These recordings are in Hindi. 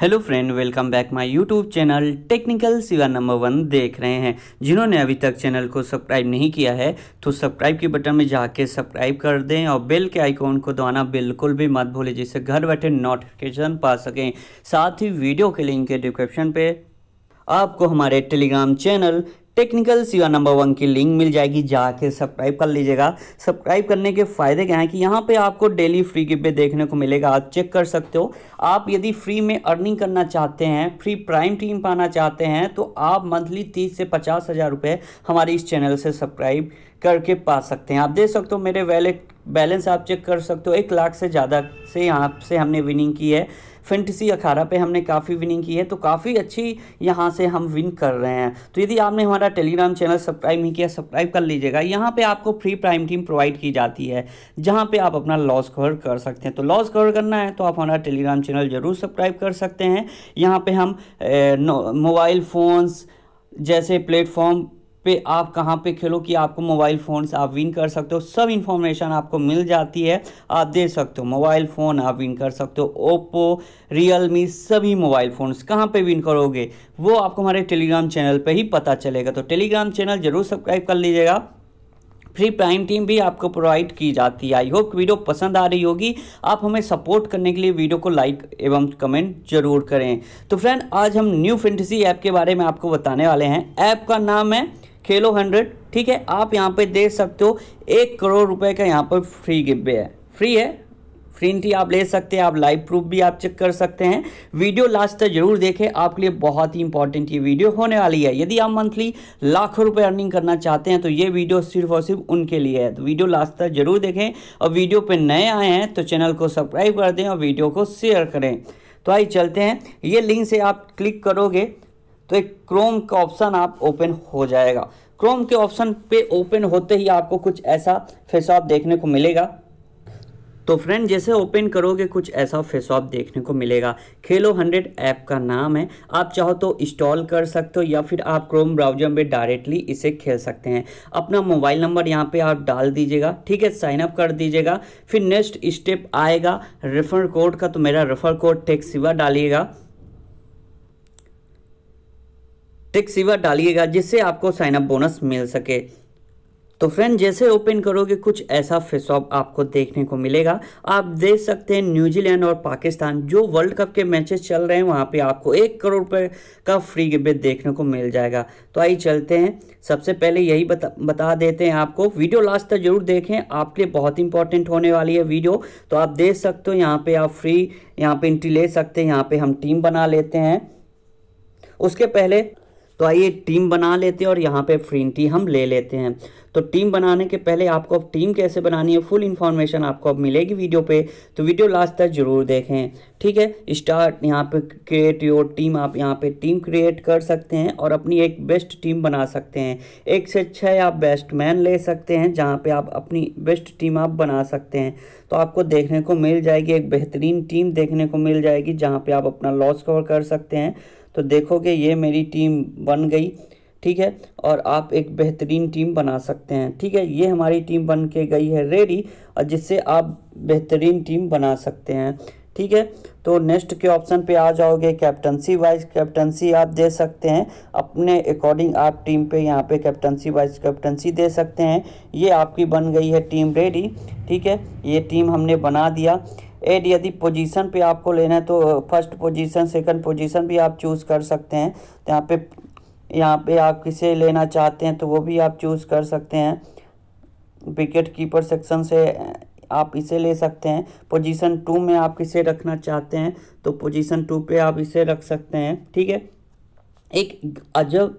hello friend welcome back my YouTube channel technical Siva number one देख रहे हैं जिन्होंने अभी तक चैनल को सब्सक्राइब नहीं किया है तो सब्सक्राइब के बटन में जाके सब्सक्राइब कर दें और बेल के आइकॉन को दबाना बिल्कुल भी मत भूलें जिससे घर बैठे नोटिफिकेशन पा सकें साथ ही वीडियो के लिंक के डिस्क्रिप्शन पर आपको हमारे Telegram channel technical Siva number one की लिंक मिल जाएगी जाके सब्सक्राइब कर लीजिएगा सब्सक्राइब करने के फ़ायदे क्या हैं कि यहाँ पे आपको डेली फ्री गिफ्ट देखने को मिलेगा आप चेक कर सकते हो आप यदि फ्री में अर्निंग करना चाहते हैं फ्री प्राइम टीम पाना चाहते हैं तो आप मंथली तीस से पचास हज़ार रुपये हमारे इस चैनल से सब्सक्राइब करके पा सकते हैं आप देख सकते हो मेरे वैलेट बैलेंस आप चेक कर सकते हो एक लाख से ज़्यादा से यहाँ से हमने विनिंग की है फेंटसी अखाड़ा पे हमने काफ़ी विनिंग की है तो काफ़ी अच्छी यहाँ से हम विन कर रहे हैं तो यदि आपने हमारा टेलीग्राम चैनल सब्सक्राइब नहीं किया सब्सक्राइब कर लीजिएगा यहाँ पर आपको फ्री प्राइम टीम प्रोवाइड की जाती है जहाँ पर आप अपना लॉस कवर कर सकते हैं तो लॉस कवर करना है तो आप हमारा टेलीग्राम चैनल ज़रूर सब्सक्राइब कर सकते हैं यहाँ पर हम मोबाइल फ़ोन्स जैसे प्लेटफॉर्म पे आप कहाँ पे खेलो कि आपको मोबाइल फ़ोन आप विन कर सकते हो सब इन्फॉर्मेशन आपको मिल जाती है आप दे सकते हो मोबाइल फ़ोन आप विन कर सकते हो ओप्पो रियलमी सभी मोबाइल फ़ोन्स कहाँ पे विन करोगे वो आपको हमारे टेलीग्राम चैनल पे ही पता चलेगा तो टेलीग्राम चैनल ज़रूर सब्सक्राइब कर लीजिएगा फ्री प्राइम टीम भी आपको प्रोवाइड की जाती है आई होप वीडियो पसंद आ रही होगी आप हमें सपोर्ट करने के लिए वीडियो को लाइक एवं कमेंट जरूर करें तो फ्रेंड आज हम न्यू फेंटेसी ऐप के बारे में आपको बताने वाले हैं ऐप का नाम है खेलो हंड्रेड ठीक है आप यहाँ पे देख सकते हो एक करोड़ रुपए का यहाँ पर फ्री गिब्बे है फ्री है फ्री इंटी आप ले सकते हैं आप लाइव प्रूफ भी आप चेक कर सकते हैं वीडियो लास्ट तक जरूर देखें आपके लिए बहुत ही इंपॉर्टेंट ये वीडियो होने वाली है यदि आप मंथली लाखों रुपए अर्निंग करना चाहते हैं तो ये वीडियो सिर्फ और सिर्फ उनके लिए है तो वीडियो लास्ट तक जरूर देखें और वीडियो पर नए आए हैं तो चैनल को सब्सक्राइब कर दें और वीडियो को शेयर करें तो आइए चलते हैं ये लिंक से आप क्लिक करोगे तो एक क्रोम का ऑप्शन आप ओपन हो जाएगा क्रोम के ऑप्शन पे ओपन होते ही आपको कुछ ऐसा फेस ऑफ देखने को मिलेगा तो फ्रेंड जैसे ओपन करोगे कुछ ऐसा फेस ऑफ देखने को मिलेगा खेलो हंड्रेड ऐप का नाम है आप चाहो तो इंस्टॉल कर सकते हो या फिर आप क्रोम ब्राउजर में डायरेक्टली इसे खेल सकते हैं अपना मोबाइल नंबर यहाँ पे आप डाल दीजिएगा ठीक है साइन अप कर दीजिएगा फिर नेक्स्ट स्टेप आएगा रेफर कोड का तो मेरा रेफर कोड टेक्सिवा डालिएगा टिक सिवा डालिएगा जिससे आपको साइनअप बोनस मिल सके तो फ्रेंड जैसे ओपन करोगे कुछ ऐसा फेस आपको देखने को मिलेगा आप देख सकते हैं न्यूजीलैंड और पाकिस्तान जो वर्ल्ड कप के मैचेस चल रहे हैं वहाँ पे आपको एक करोड़ रुपये का फ्री गिवे देखने को मिल जाएगा तो आइए चलते हैं सबसे पहले यही बता बता देते हैं आपको वीडियो लास्ट तक जरूर देखें आपके लिए बहुत इंपॉर्टेंट होने वाली है वीडियो तो आप देख सकते हो यहाँ पर आप फ्री यहाँ पर एंट्री ले सकते हैं यहाँ पर हम टीम बना लेते हैं उसके पहले तो आइए टीम बना लेते हैं और यहाँ पे टी हम ले लेते हैं तो टीम बनाने के पहले आपको अब टीम कैसे बनानी है फुल इन्फॉर्मेशन आपको अब मिलेगी वीडियो पे तो वीडियो लास्ट तक जरूर देखें ठीक है स्टार्ट यहाँ पे क्रिएट योर टीम आप यहाँ पे टीम क्रिएट कर सकते हैं और अपनी एक बेस्ट टीम बना सकते हैं एक से छः आप बेस्ट मैन ले सकते हैं जहाँ पर आप अपनी बेस्ट टीम आप बना सकते हैं तो आपको देखने को मिल जाएगी एक बेहतरीन टीम देखने को मिल जाएगी जहाँ पर आप अपना लॉस कवर कर सकते हैं तो देखोगे ये मेरी टीम बन गई ठीक है और आप एक बेहतरीन टीम बना सकते हैं ठीक है ये हमारी टीम बन के गई है रेडी और जिससे आप बेहतरीन टीम बना सकते हैं ठीक है तो नेक्स्ट के ऑप्शन पे आ जाओगे कैप्टनसी वाइज कैप्टनसी आप दे सकते हैं अपने अकॉर्डिंग आप टीम पे यहाँ पे कैप्टनसी वाइज कैप्टनसी दे सकते हैं ये आपकी बन गई है टीम रेडी ठीक है ये टीम हमने बना दिया एड यदि पोजीशन पे आपको लेना है तो फर्स्ट पोजीशन सेकंड पोजीशन भी आप चूज़ कर सकते हैं यहाँ पे यहाँ पे आप किसे लेना चाहते हैं तो वो भी आप चूज़ कर सकते हैं विकेट कीपर सेक्शन से आप इसे ले सकते हैं पोजीशन टू में आप इसे रखना चाहते हैं तो पोजीशन टू पे आप इसे रख सकते हैं ठीक है एक अजब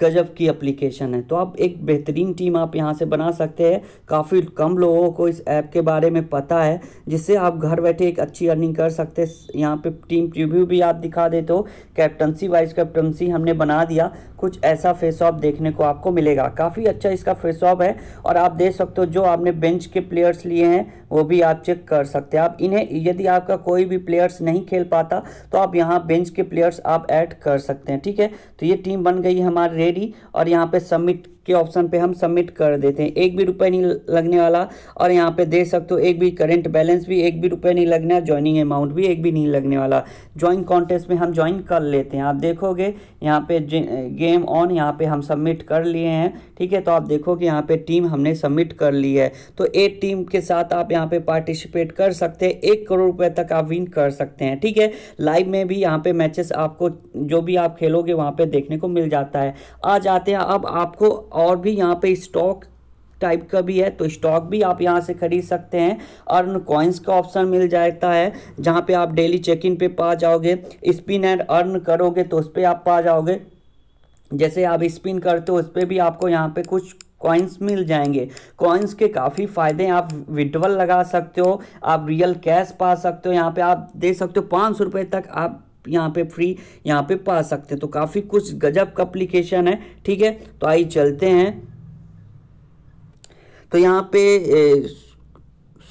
गजब की एप्लीकेशन है तो आप एक बेहतरीन टीम आप यहाँ से बना सकते हैं काफ़ी कम लोगों को इस ऐप के बारे में पता है जिससे आप घर बैठे एक अच्छी अर्निंग कर सकते हैं यहाँ पे टीम प्रीव्यू भी आप दिखा देते हो कैप्टनसी वाइस कैप्टनसी हमने बना दिया कुछ ऐसा फेस ऑफ देखने को आपको मिलेगा काफ़ी अच्छा इसका फेस ऑफ है और आप देख सकते हो जो आपने बेंच के प्लेयर्स लिए हैं वो भी आप चेक कर सकते हैं आप इन्हें यदि आपका कोई भी प्लेयर्स नहीं खेल पाता तो आप यहाँ बेंच के प्लेयर्स आप ऐड कर सकते हैं ठीक है तो ये टीम बन गई हमारे रेडी और यहाँ पे सबमिट के ऑप्शन पे हम सबमिट कर देते हैं एक भी रुपये नहीं लगने वाला और यहाँ पे देख सकते हो एक भी करेंट बैलेंस भी एक भी रुपये नहीं वाला ज्वाइनिंग अमाउंट भी एक भी नहीं लगने वाला ज्वाइन कॉन्टेस्ट में हम ज्वाइन कर लेते हैं आप देखोगे यहाँ पे गेम ऑन यहाँ पे हम सबमिट कर लिए हैं ठीक है तो आप देखोगे यहाँ पे टीम हमने सबमिट कर ली है तो एक टीम के साथ आप यहाँ पे पार्टिसिपेट कर सकते हैं एक करोड़ रुपये तक आप विन कर सकते हैं ठीक है लाइव में भी यहाँ पे मैचेस आपको जो भी आप खेलोगे वहाँ पे देखने को मिल जाता है आ जाते हैं अब आपको और भी यहाँ पे स्टॉक टाइप का भी है तो स्टॉक भी आप यहाँ से खरीद सकते हैं अर्न कॉइन्स का ऑप्शन मिल जाता है जहाँ पे आप डेली चेक इन पे पा जाओगे स्पिन एंड अर्न करोगे तो उस पर आप पा जाओगे जैसे आप स्पिन करते हो उस पर भी आपको यहाँ पे कुछ कॉइन्स मिल जाएंगे कॉइन्स के काफ़ी फ़ायदे आप विडवल लगा सकते हो आप रियल कैश पा सकते हो यहाँ पे आप दे सकते हो पाँच सौ रुपये तक आप यहाँ पे फ्री यहाँ पे पा सकते हैं तो काफ़ी कुछ गजब का अप्लीकेशन है ठीक है तो आइए चलते हैं तो यहाँ पे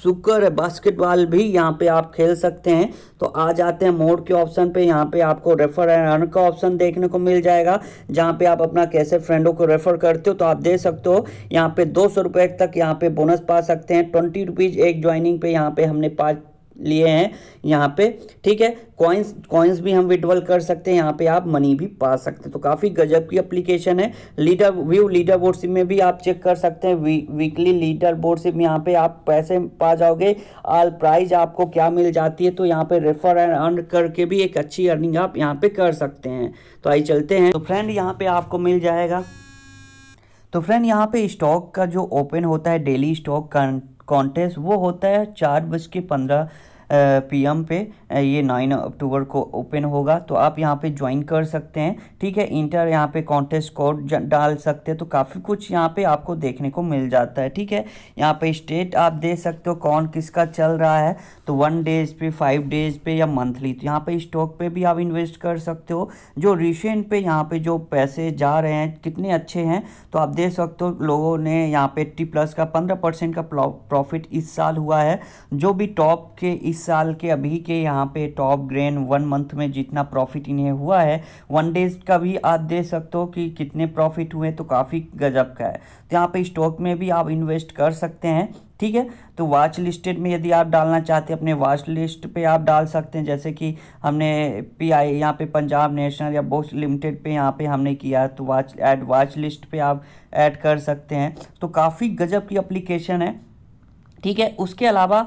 सुकर बास्केटबॉल भी यहाँ पे आप खेल सकते हैं तो आ जाते हैं मोड के ऑप्शन पे यहाँ पे आपको रेफर एंड अर्न का ऑप्शन देखने को मिल जाएगा जहाँ पे आप अपना कैसे फ्रेंडों को रेफर करते हो तो आप दे सकते हो यहाँ पे दो सौ रुपये तक यहाँ पे बोनस पा सकते हैं ट्वेंटी रुपीज़ एक ज्वाइनिंग पे यहाँ पे हमने पाँच लिए हैं यहाँ पे ठीक है कॉइन्स कॉइन्स भी हम विड्रॉल कर सकते हैं यहाँ पे आप मनी भी पा सकते हैं तो काफ़ी गजब की एप्लीकेशन है leader view leaderboard boardship में भी आप चेक कर सकते हैं वी, वीकली लीडर बोर्ड बोर्डशिप यहाँ पे आप पैसे पा जाओगे आल प्राइज आपको क्या मिल जाती है तो यहाँ पे रेफर एंड अर्न करके भी एक अच्छी अर्निंग आप यहाँ पर कर सकते हैं तो आई चलते हैं तो फ्रेंड यहाँ पर आपको मिल जाएगा तो फ्रेंड यहाँ पे स्टॉक का जो ओपन होता है डेली स्टॉक कॉन्टेस्ट वो होता है चार बज के पंद्रह पीएम पे ये नाइन अक्टूबर को ओपन होगा तो आप यहाँ पे ज्वाइन कर सकते हैं ठीक है इंटर यहाँ पे कॉन्टेस्ट कोड डाल सकते हैं तो काफ़ी कुछ यहाँ पे आपको देखने को मिल जाता है ठीक है यहाँ पे स्टेट आप दे सकते हो कौन किसका चल रहा है तो वन डेज पे फाइव डेज पे या मंथली तो यहाँ पे स्टॉक पे भी आप इन्वेस्ट कर सकते हो जो रिसेंट पे यहाँ पे जो पैसे जा रहे हैं कितने अच्छे हैं तो आप देख सकते हो लोगों ने यहाँ पे टी प्लस का पंद्रह परसेंट का प्रॉफिट इस साल हुआ है जो भी टॉप के इस साल के अभी के यहाँ पे टॉप ग्रेन वन मंथ में जितना प्रॉफिट इन्हें हुआ है वन डेज का भी आप दे सकते हो कि कितने प्रॉफिट हुए तो काफ़ी गजब का है तो यहाँ पे स्टॉक में भी आप इन्वेस्ट कर सकते हैं ठीक है तो वॉच लिस्टेड में यदि आप डालना चाहते हैं अपने वॉच लिस्ट पे आप डाल सकते हैं जैसे कि हमने पी आई यहाँ पे पंजाब नेशनल या बोस्ट लिमिटेड पे यहाँ पे हमने किया तो वॉच ऐड वॉच लिस्ट पे आप ऐड कर सकते हैं तो काफ़ी गजब की अप्लीकेशन है ठीक है उसके अलावा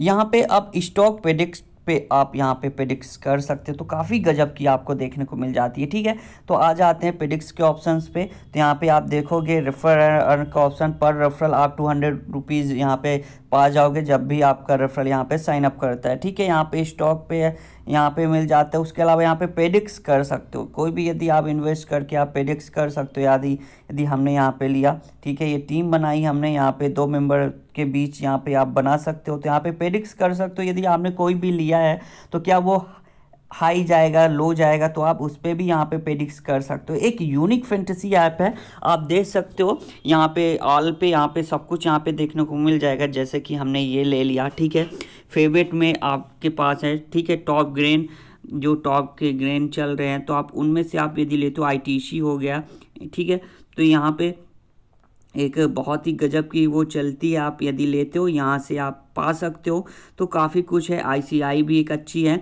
यहाँ पे आप स्टॉक प्रेडिक्स पे आप यहाँ पे प्रेडिक्स कर सकते हो तो काफ़ी गजब की आपको देखने को मिल जाती है ठीक है तो आ जाते हैं प्रेडिक्स के ऑप्शंस पे तो यहाँ पे आप देखोगे रेफर अर्न का ऑप्शन पर रेफरल आप टू हंड्रेड रुपीज़ यहाँ पे पा जाओगे जब भी आपका रेफरल यहाँ पे साइन अप करता है ठीक है यहाँ पे स्टॉक पे यहाँ पे मिल जाता है उसके अलावा यहाँ पे प्रेडिक्स कर सकते हो कोई भी यदि आप इन्वेस्ट करके आप प्रेडिक्स कर सकते हो यदि यदि हमने यहाँ पे लिया ठीक है ये टीम बनाई हमने यहाँ पे दो मेंबर के बीच यहाँ पे आप बना सकते हो तो यहाँ पे पेडिक्स कर सकते हो यदि आपने कोई भी लिया है तो क्या वो हाई जाएगा लो जाएगा तो आप उस पर भी यहाँ पे पेडिक्स कर सकते हो एक यूनिक फेंटसी ऐप है आप देख सकते हो यहाँ पे ऑल पे यहाँ पे सब कुछ यहाँ पे देखने को मिल जाएगा जैसे कि हमने ये ले लिया ठीक है फेवरेट में आपके पास है ठीक है टॉप ग्रेन जो टॉप के ग्रेन चल रहे हैं तो आप उनमें से आप यदि लेते हो आई हो गया ठीक है तो यहाँ पर एक बहुत ही गजब की वो चलती है आप यदि लेते हो यहाँ से आप पा सकते हो तो काफ़ी कुछ है आईसीआई भी एक अच्छी है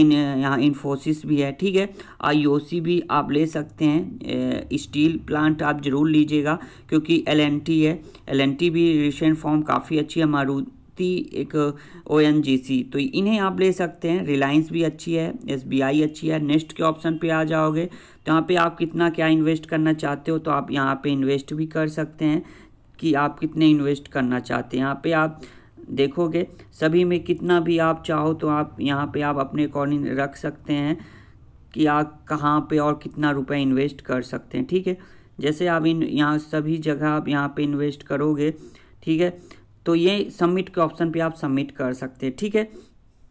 इन यहाँ इन्फोसिस भी है ठीक है आईओसी भी आप ले सकते हैं स्टील प्लांट आप ज़रूर लीजिएगा क्योंकि एलएनटी है एलएनटी भी रिसेंट फॉर्म काफ़ी अच्छी है मारू एक ओ तो इन्हें आप ले सकते हैं रिलायंस भी अच्छी है एस अच्छी है नेक्स्ट के ऑप्शन पे आ जाओगे तो यहाँ पे आप कितना क्या इन्वेस्ट करना चाहते हो तो आप यहाँ पे इन्वेस्ट भी कर सकते हैं कि आप कितने इन्वेस्ट करना चाहते हैं यहाँ पे आप देखोगे सभी में कितना भी आप चाहो तो आप यहाँ पे आप अपने अकॉर्डिंग रख सकते हैं कि आप कहाँ पे और कितना रुपया इन्वेस्ट कर सकते हैं ठीक है जैसे आप इन यहाँ सभी जगह आप यहाँ पे इन्वेस्ट करोगे ठीक है तो ये सबमिट के ऑप्शन पे आप सबमिट कर सकते हैं ठीक है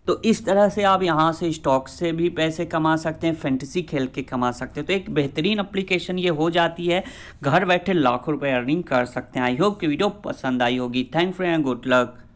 तो इस तरह से आप यहाँ से स्टॉक से भी पैसे कमा सकते हैं फैंटेसी खेल के कमा सकते हैं तो एक बेहतरीन अप्लीकेशन ये हो जाती है घर बैठे लाखों रुपये अर्निंग कर सकते हैं आई होप कि वीडियो पसंद आई होगी थैंक फ्रेंड गुड लक